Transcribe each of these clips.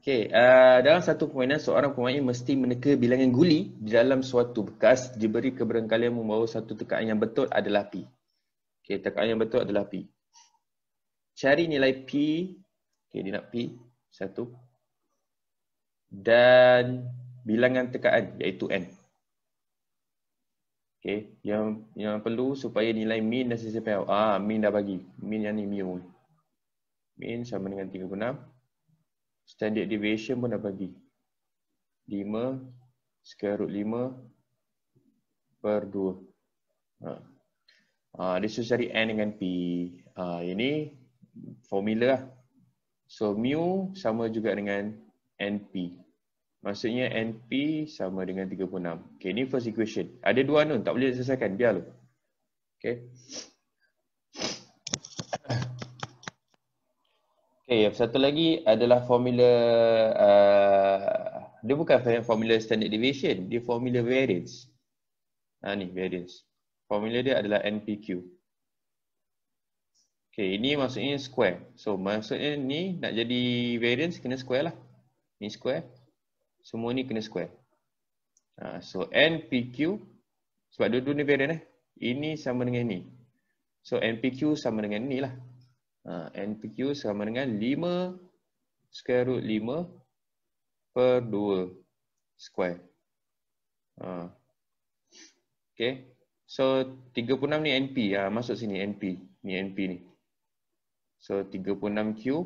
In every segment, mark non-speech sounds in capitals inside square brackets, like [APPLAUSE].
Okay, uh, dalam satu permainan seorang pemain mesti meneka bilangan guli di dalam suatu bekas diberi keberangkalian membawa satu tekaan yang betul adalah pi. Okay, tekaan yang betul adalah pi. Cari nilai pi. Okay, dia nak pi satu. Dan bilangan tekaan iaitu n. Okay, yang yang perlu supaya nilai min dan sisi pi. Ah, min dah bagi. Min yang ni mu. Min sama dengan 36 standard deviation pun dah bagi 5 square root 5 per 2 ah ha. ha, dia suruh cari n dengan p ah ini formula lah so mu sama juga dengan np maksudnya np sama dengan 36 okey ni first equation ada dua unknown tak boleh selesaikan biar lu okey Okay, satu lagi adalah formula uh, dia bukan formula standard deviation, dia formula variance. Ha, ni variance. Formula dia adalah NPQ. Okay, ini maksudnya square. So maksudnya ni nak jadi variance kena square lah. Ni square. Semua ni kena square. Ha, so NPQ sebab dua-dua ni variance eh. Ini sama dengan ni. So NPQ sama dengan ni lah. Ha, N per Q sama dengan 5 square root 5 per 2 square. Ha. Okay. So 36 ni NP. Ha, masuk sini NP. Ni NP ni. So 36 Q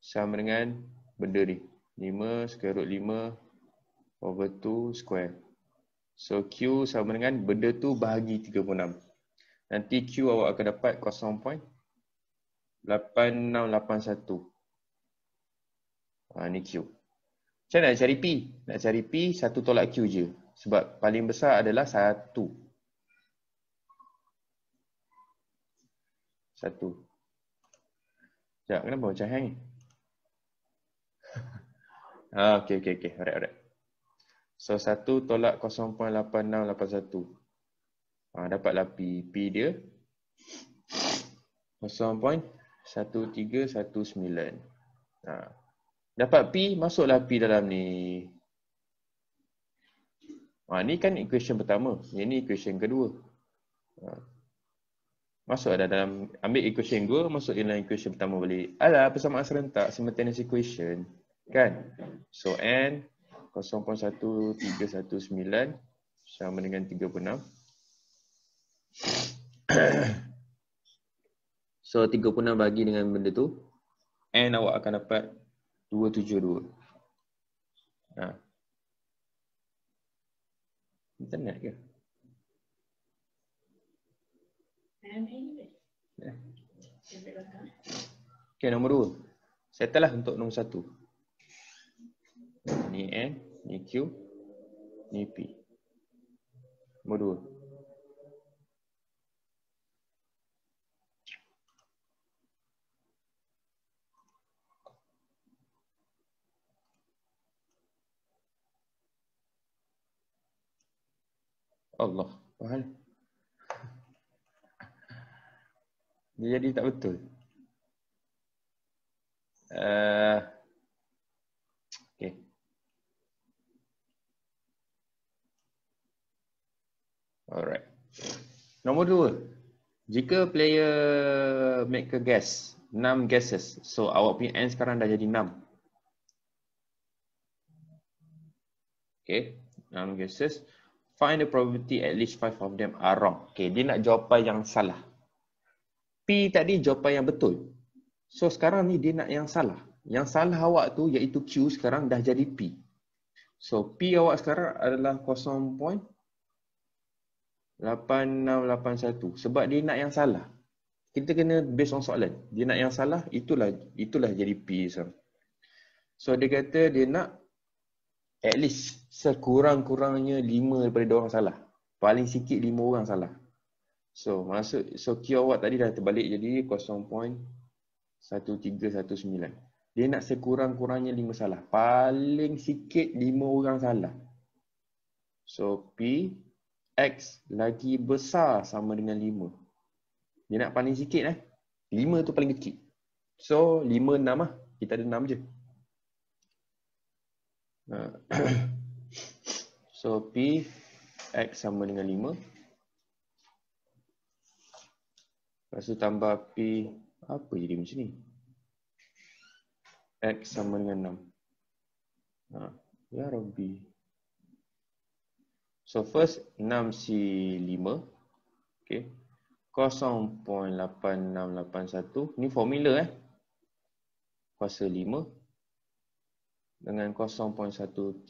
sama dengan benda ni. 5 square root 5 over 2 square. So Q sama dengan benda tu bahagi 36. Nanti Q awak akan dapat 0.3. 8681. Ha, ah, ni Q. Macam nak cari P? Nak cari P, satu tolak Q je. Sebab paling besar adalah satu. Satu. Sekejap, kenapa macam hang ni? ha, [LAUGHS] ah, okay, okay, okay. Alright, alright. So, satu tolak 0.8681. Ha, ah, dapatlah P. P dia. 0.8681. 1319. Ha. Dapat P, masuklah P dalam ni. Ha, ni kan equation pertama. Yang ni equation kedua. Ha. Masuk ada dalam, ambil equation gua masuk dalam equation pertama balik. Alah, persamaan serentak, simultaneous equation. Kan? So, N, 0.1319 sama dengan 36. [CLEARS THROAT] So 36 bagi dengan benda tu And awak akan dapat 272 ha. Internet ke? Okay, nombor 2 Settle lah untuk nombor 1 Ni N, ni Q, ni P Nombor 2 Allah. Dia jadi tak betul. Uh, eh, okay. Alright. Nombor dua. Jika player make a guess. Enam guesses. So awak punya end sekarang dah jadi enam. Okay. Enam guesses. Okay find the probability at least five of them are wrong. Okay, dia nak jawapan yang salah. P tadi jawapan yang betul. So sekarang ni dia nak yang salah. Yang salah awak tu iaitu Q sekarang dah jadi P. So P awak sekarang adalah 0.8681 sebab dia nak yang salah. Kita kena based on soalan. Dia nak yang salah, itulah itulah jadi P. So, so dia kata dia nak at least sekurang-kurangnya 5 daripada dia orang salah. Paling sikit 5 orang salah. So, maksud so key awak tadi dah terbalik jadi 0.1319. Dia nak sekurang-kurangnya 5 salah. Paling sikit 5 orang salah. So, P X lagi besar sama dengan 5. Dia nak paling sikit eh. 5 tu paling kecil. So, 5, 6 lah. Kita ada 6 je. Ah, [CLEARS THROAT] So P X sama dengan 5 Lepas tu tambah P Apa jadi macam ni X sama dengan 6 ha, Ya Rabbi So first 6C5 Okay 0.8681 Ni formula eh Kuasa 5 Dengan 0.1319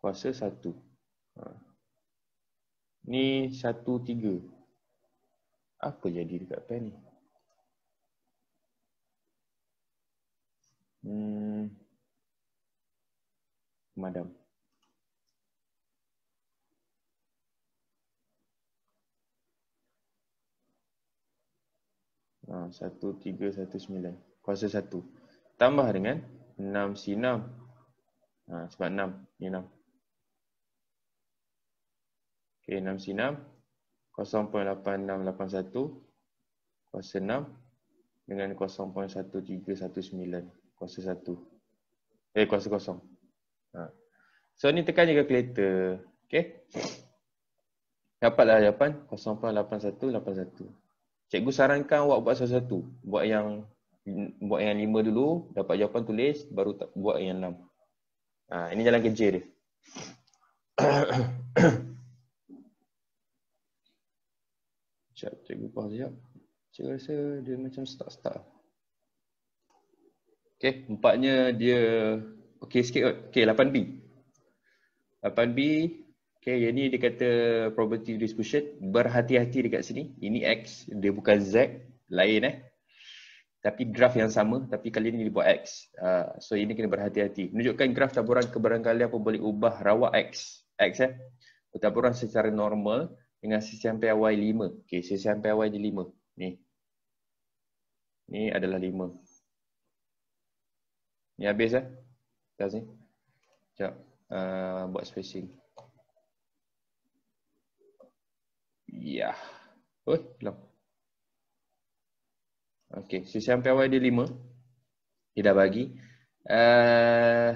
kuasa satu. Ha. Ni satu tiga. Apa jadi dekat pen ni? Hmm. Madam. Ha, satu tiga satu sembilan. Kuasa satu. Tambah dengan enam sinam. Ha, sebab enam. Ini enam. Okey, 6 sinam 0.8681 kuasa 6 dengan 0.1319 kuasa 1. Eh, kuasa kosong. Ha. So, ni tekan je calculator. Okay. Dapatlah jawapan 0.8181. Cikgu sarankan awak buat satu-satu. Buat yang buat yang 5 dulu, dapat jawapan tulis, baru buat yang 6. Ha, ini jalan kerja dia. [COUGHS] Sekejap, cikgu pause sekejap. Cikgu rasa dia macam start-start. Okay, empatnya dia okay sikit kot. Okay, 8B. 8B, okay, yang ni dia kata probability distribution. Berhati-hati dekat sini. Ini X, dia bukan Z. Lain eh. Tapi graf yang sama, tapi kali ni dia buat X. Ah, so, ini kena berhati-hati. Menunjukkan graf taburan keberangkalian apa boleh ubah rawat X. X eh. Taburan secara normal dengan sisi sampai Y 5. Okey, sisi sampai Y dia 5. Ni. Ni adalah 5. Ni habis eh. Dah sini. Jap. Uh, ah, buat spacing. Ya. Yeah. Oh, hilang. Okey, sisi sampai Y dia 5. Dia dah bagi. Uh,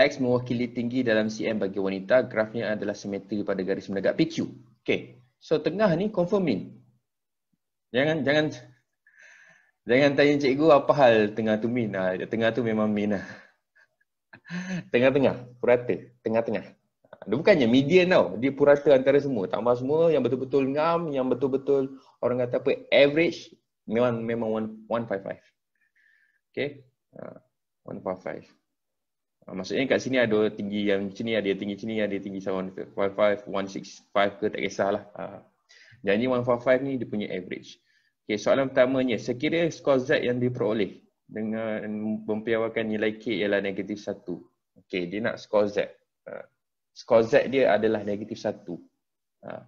X mewakili tinggi dalam CM bagi wanita, grafnya adalah simetri pada garis menegak PQ. Okay, so tengah ni confirm min. Jangan, jangan, jangan tanya cikgu apa hal tengah tu min ah, Tengah tu memang min lah. Tengah-tengah, purata, tengah-tengah. Ah, dia bukannya median tau, dia purata antara semua. Tambah semua yang betul-betul ngam, yang betul-betul orang kata apa, average, memang memang 155. Okay, 155. Ah, maksudnya kat sini ada tinggi yang macam ni, ada tinggi sini, ada tinggi sama 155, 165 ke tak kisahlah. Dan ni 155 ni dia punya average. Okay, soalan pertamanya, sekiranya skor Z yang diperoleh dengan mempiawakan nilai K ialah negatif 1. Okay, dia nak skor Z. Ah, skor Z dia adalah negatif 1. Ah,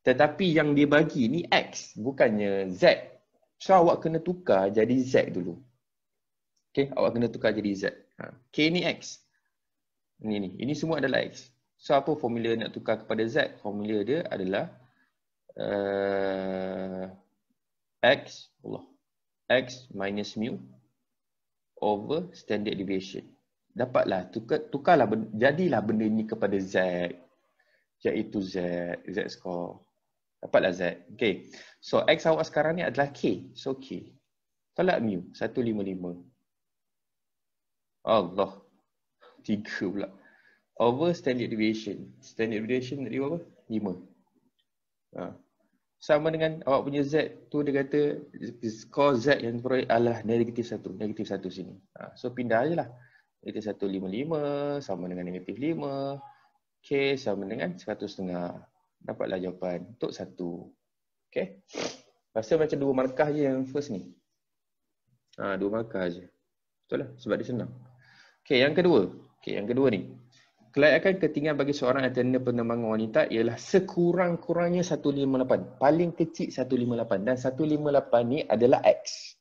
tetapi yang dia bagi ni X, bukannya Z. So awak kena tukar jadi Z dulu. Okay, awak kena tukar jadi Z. Ha. K ni X. Ini ni. Ini semua adalah X. So apa formula nak tukar kepada Z? Formula dia adalah uh, X Allah. X minus mu over standard deviation. Dapatlah tukar, tukarlah jadilah benda ni kepada Z iaitu Z, Z score. Dapatlah Z. Okay. So X awak sekarang ni adalah K. So K. Tolak mu 155. Allah. Tiga pula. Over standard deviation. Standard deviation tadi berapa? Lima. Ha. Sama dengan awak punya Z tu dia kata score Z yang diperoleh adalah negatif satu. Negatif satu sini. Ha. So pindah je lah. Negatif satu lima lima sama dengan negatif lima. K sama dengan seratus setengah. Dapatlah jawapan untuk satu. Okay. Rasa macam dua markah je yang first ni. Ha, dua markah je. Betul lah. Sebab dia senang. Okey, yang kedua. Okey, yang kedua ni. Kelayakan ketinggian bagi seorang atlet penerbangan wanita ialah sekurang-kurangnya 158. Paling kecil 158 dan 158 ni adalah X.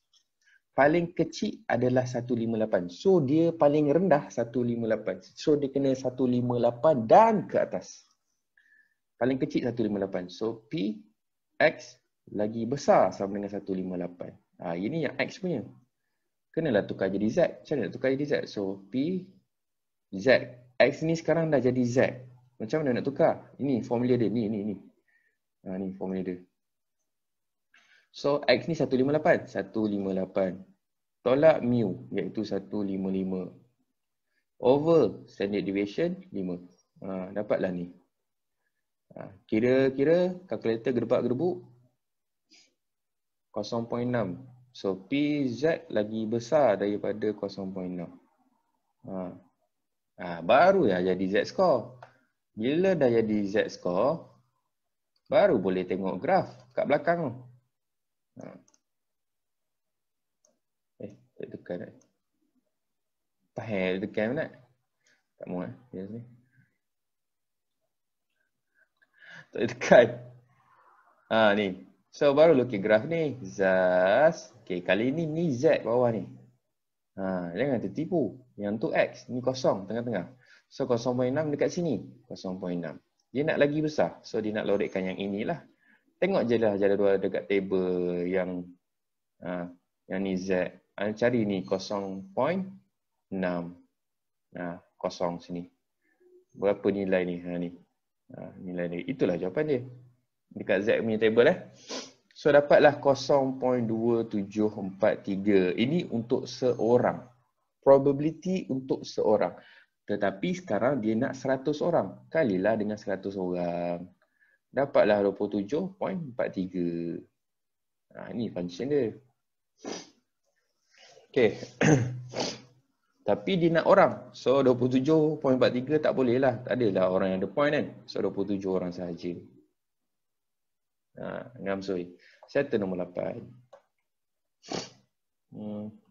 Paling kecil adalah 158. So dia paling rendah 158. So dia kena 158 dan ke atas. Paling kecil 158. So P X lagi besar sama dengan 158. Ah ha, ini yang X punya kenalah tukar jadi Z. Macam mana nak tukar jadi Z? So P, Z. X ni sekarang dah jadi Z. Macam mana nak tukar? Ini formula dia. Ni, ni, ni. Ha, ni formula dia. So X ni 158. 158. Tolak mu iaitu 155. Over standard deviation 5. Ha, dapatlah ni. Ha, kira-kira ha, kalkulator gerbak-gerbuk 0.6 So PZ lagi besar daripada 0.0. Ha. Ha, baru ya jadi Z score. Bila dah jadi Z score, baru boleh tengok graf kat belakang tu. Ha. Eh, tak tekan eh. Pahal eh, tak tekan pun tak? Tak muat. Yes, eh. Tak tekan. Ha, ni. So baru lukis graf ni. Zaz Okey, kali ini ni Z bawah ni. Ha, jangan tertipu. Yang tu X, ni kosong tengah-tengah. So 0.6 dekat sini. 0.6. Dia nak lagi besar. So dia nak lorikkan yang inilah. Tengok je lah jadual dua dekat table yang ha, yang ni Z. Ha, cari ni 0.6. Nah, ha, kosong sini. Berapa nilai ni? Ha, ni. Ha, nilai ni. Itulah jawapan dia. Dekat Z punya table eh. So dapatlah 0.2743. Ini untuk seorang. Probability untuk seorang. Tetapi sekarang dia nak 100 orang. Kalilah dengan 100 orang. Dapatlah 27.43. Ha, ini function dia. Okay. [COUGHS] Tapi dia nak orang. So 27.43 tak boleh lah. Tak adalah orang yang ada point kan. So 27 orang sahaja. Ha, Settle nombor 8. Hmm.